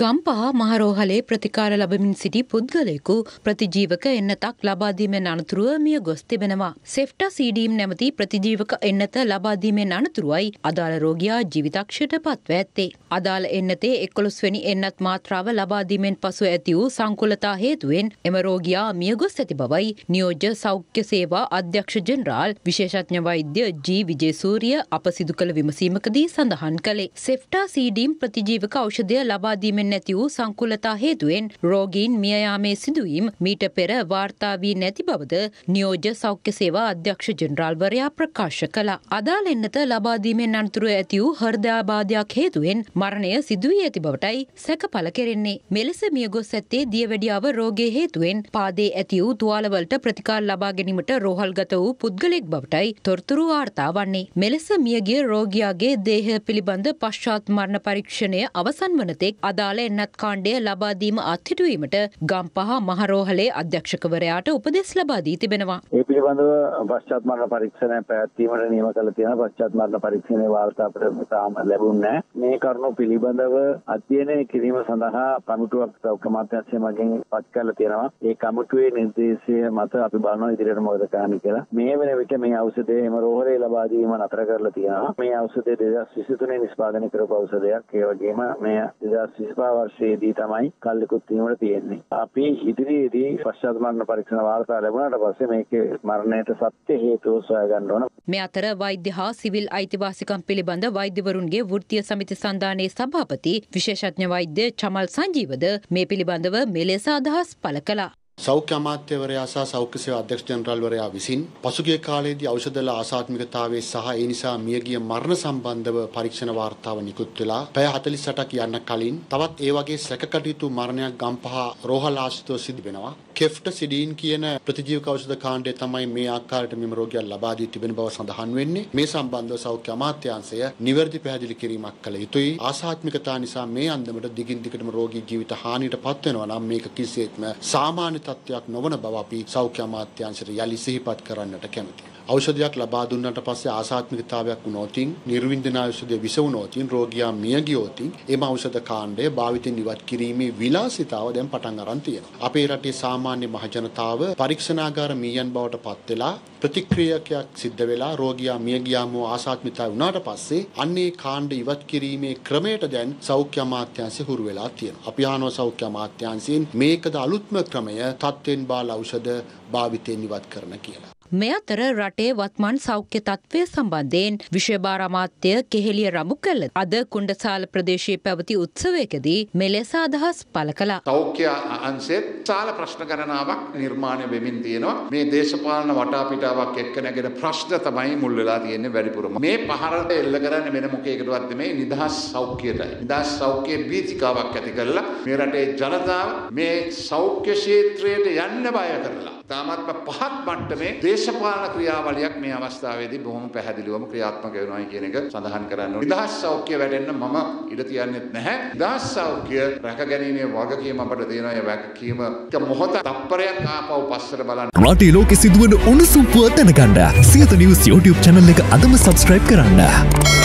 ගම්පහ මහරෝහලේ ප්‍රතිකාර ලබමින් සිටි පුද්ගලයෙකු ප්‍රතිජීවක එන්නතක් ලබාදීමෙන් අනතුරුව මිය ගොස් තිබෙනවා. සෙෆ්ට සීඩීම් නැමති ප්‍රතිජීවක එන්නත ලබාදීමෙන් අනතුරුවයි අදාළ රෝගයා ජීවිතක්ෂයට පත්ව ඇත්තේ. අදාළ එන්නතේ එකොළොස්වැනි එන්නත් මාත්‍රාව ලබාදීමෙන් පසු ඇති වූ සංකුලතා හේතුවෙන් එම රෝගයා මිය ගොස් ඇති බවයි නියෝජ්‍ය සෞඛ්‍ය සේවා අධ්‍යක්ෂ ජෙනරාල් විශේෂඥ වෛද්‍ය ජී විජේසූරිය අප සිදු කළ විමසීමකදී සඳහන් කළේ. සෙෆ්ටා සීඩීම් ප්‍රතිජීවක ඖෂධය ලබාදීමෙන් වෙන් නැති වූ සංකුලතා හේතුවෙන් රෝගීන් මියයාමේ සිදුවීම් මීට පෙර වාර්තා වී නැති බවද නියෝජ සෞඛ්‍ය සේවා අධ්‍යක්ෂ ජෙනරාල්වරයා ප්‍රකාශ කළ අදාළ එන්නත ලබාදීමෙන් අනතුරුව ඇති වූ හර්දයාබාධයක් හේතුවෙන් මරණය සිදුවී ඇති බවටයි සැකපල කෙරෙන්නේ මෙලෙස මියගොස් ඇත්තේ දියවැඩියාව රෝගේ හේතුවෙන් පාදේ ඇති වූ තුවාලවලට ප්‍රතිකාර ලබා ගැනීමට රෝහල්ගත වූ පුද්ගලෙක් බවටයි තොරතුරු වාර්තා වන්නේ මෙලෙස මියගිය රෝගියාගේ දේහ පිළිබඳ පශ්චාත් මරණ පරීක්ෂණය අවසන් වනතෙක් අදාළ විශාල එන්නත් කාණ්ඩය ලබාදීම අත්හිටුවීමට ගම්පහ මහරෝහලේ අධ්‍යක්ෂකවරයාට උපදෙස් ලබාදී තිබෙනවා. ඒ පිළිබඳව පශ්චාත් මරණ පරීක්ෂණය පැවැත්වීමට නියම කළ තියෙන පශ්චාත් මරණ පරීක්ෂණය වාර්තා අපිට තාම ලැබුණේ නැහැ. මේ කරුණු පිළිබඳව අධ්‍යයනය කිරීම සඳහා කමිටුවක් කමාත්‍යංශය මගින් පත් කරලා තියෙනවා. ඒ කමිටුවේ නිර්දේශය මත අපි බලනවා ඉදිරියට මොකද කරන්න කියලා. මේ වෙන විට මේ ඖෂධය එම රෝහලේ ලබා දීම නතර කරලා තියෙනවා. මේ ಔಷಧය 2023 නිෂ්පාදනය කරපු ඖෂධයක්. ඒ වගේම මේ 2025 වර්ෂයේදී තමයි කල්ලිකුත් වීමට තියෙන්නේ. අපි ඉදිරියේදී පශ්චාත් මරණ පරීක්ෂණ වාර්තා ලැබුණාට පස්සේ මේකේ මරණයට සත්‍ය හේතුව සොයාගන්න ඕන. මේ අතර වෛද්‍ය හා සිවිල් අයිතිවාසිකම් පිළිබඳ වෛද්‍යවරුන්ගේ වෘත්තීය සමිති සන්ධානයේ සභාපති විශේෂඥ වෛද්‍ය චමල් සංජීවද මේ පිළිබඳව මෙලෙස අදහස් පළ කළා. සෞඛ්‍ය අමාත්‍යවරයා සහ සෞඛ්‍ය සේවා අධ්‍යක්ෂ ජනරාල්වරයා විසින් පසුගිය කාලයේදී ඖෂධ දල ආසාත්මිකතාවයේ සහ ඒ නිසා මියගිය මරණ සම්බන්ධව පරීක්ෂණ වාර්තාව නිකුත් වෙලා පැය 48ක් යන්න කලින් තවත් ඒ වගේ සැකකටයුතු මරණයක් ගම්පහ රෝහල ආශ්‍රිතව සිදු වෙනවා. කෙෆ්ටසිඩීන් කියන ප්‍රතිජීවක ඖෂධ කාණ්ඩය තමයි මේ ආකාරයට මෙම රෝගියන් ලබා දී තිබෙන බව සඳහන් වෙන්නේ. මේ සම්බන්ධව සෞඛ්‍ය අමාත්‍යාංශය නිවැරදි පැහැදිලි කිරීමක් කළ යුතුයි. ආසාත්මිකතා නිසා මේ අන්දමට දිගින් දිගටම රෝගී ජීවිත හානියට පත් වෙනවා නම් මේක කිසිසේත්ම සාමාන්‍ය තත්ත්වයක් නොවන බව අපි සෞඛ්‍ය අමාත්‍යාංශයට යලි සිහිපත් කරන්නට කැමැතියි. ඖෂධයක් ලබා දුන්නට පස්සේ ආසාත්මිකතාවයක් වුණොතින් නිර්වින්දන ඖෂධය විස වුණොතින් රෝගියා මිය ගියොතින් එම ඖෂධ කාණ්ඩය භාවිතෙන් ඉවත් කිරීමේ විලාසිතාව දැන් පටන් අරන් තියෙනවා. අපේ රටේ සාමාන්‍ය මහජනතාව පරීක්ෂණාගාර මීයන් බවට පත් වෙලා ප්‍රතික්‍රියකයක් සිද්ධ වෙලා රෝගියා මිය ගියාම ආසාත්මිකතාව වුණාට පස්සේ අන්නේ කාණ්ඩ ඉවත් කිරීමේ ක්‍රමයට දැන් සෞඛ්‍ය අමාත්‍යාංශය හුරු වෙලා තියෙනවා. අපි ආනෝ සෞඛ්‍ය අමාත්‍යාංශයෙන් මේකද අලුත්ම ක්‍රමය තත්ත්වෙන් බාල ඖෂධ භාවිතයෙන් ඉවත් කරන කියලා. මේ අතර රටේ වත්මන් සෞඛ්‍ය තත්ත්වය සම්බන්ධයෙන් විශේභාර අමාත්‍ය කෙහෙලිය රමු කළ අද කුණ්ඩසාල ප්‍රදේශයේ පැවති උත්සවයකදී මෙලෙස අදහස් පළ කළා. සෞඛ්‍ය අංශෙත් සාල ප්‍රශ්න ගණනාවක් නිර්මාණය වෙමින් තියෙනවා. මේ දේශපාලන වටාපිටාවක් එක්ක නැගෙන ප්‍රශ්න තමයි මුල් වෙලා තියෙන්නේ වැඩිපුරම. මේ පහරට එල්ල කරන්නේ වෙන මොකේකටවත් නෙමෙයි නිදහස් සෞඛ්‍යයටයි. නිදහස් සෞඛ්‍ය බීතිකාවක් ඇති කරලා මේ රටේ ජනතාව මේ සෞඛ්‍ය ක්ෂේත්‍රයට යන්න බය කරලා තාමත්ම පහත් මට්ටමේ දේශ දේශපාලන ක්‍රියාවලියක් මේ අවස්ථාවේදී බොහොම පැහැදිලිවම ක්‍රියාත්මක වෙනවා කියන එක සඳහන් කරන්න ඕනේ. නිදහස් සෞඛ්‍ය වැඩෙන්න මම ඉඩ තියන්නෙත් නැහැ. නිදහස් සෞඛ්‍ය රැකගැනීමේ වගකීම අපට දෙනවා. ඒ වගකීම මොහොත තප්පරයක් ආපහු පස්සට බලන්න. රටේ ලෝකෙ සිදුවන උණුසුම් පුව දැනගන්න සියත නිවුස් YouTube channel එක අදම subscribe කරන්න.